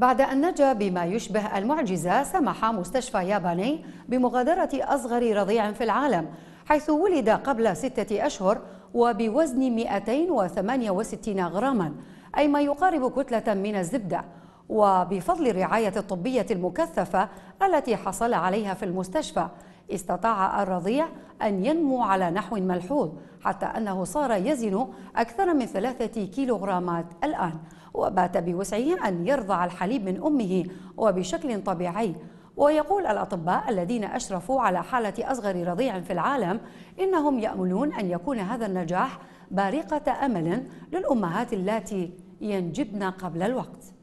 بعد أن نجا بما يشبه المعجزة سمح مستشفى ياباني بمغادرة أصغر رضيع في العالم حيث ولد قبل ستة أشهر وبوزن 268 غراما أي ما يقارب كتلة من الزبدة وبفضل الرعاية الطبية المكثفة التي حصل عليها في المستشفى استطاع الرضيع أن ينمو على نحو ملحوظ حتى أنه صار يزن أكثر من ثلاثة كيلوغرامات الآن وبات بوسعه أن يرضع الحليب من أمه وبشكل طبيعي ويقول الأطباء الذين أشرفوا على حالة أصغر رضيع في العالم إنهم يأملون أن يكون هذا النجاح بارقة أمل للأمهات اللاتي ينجبن قبل الوقت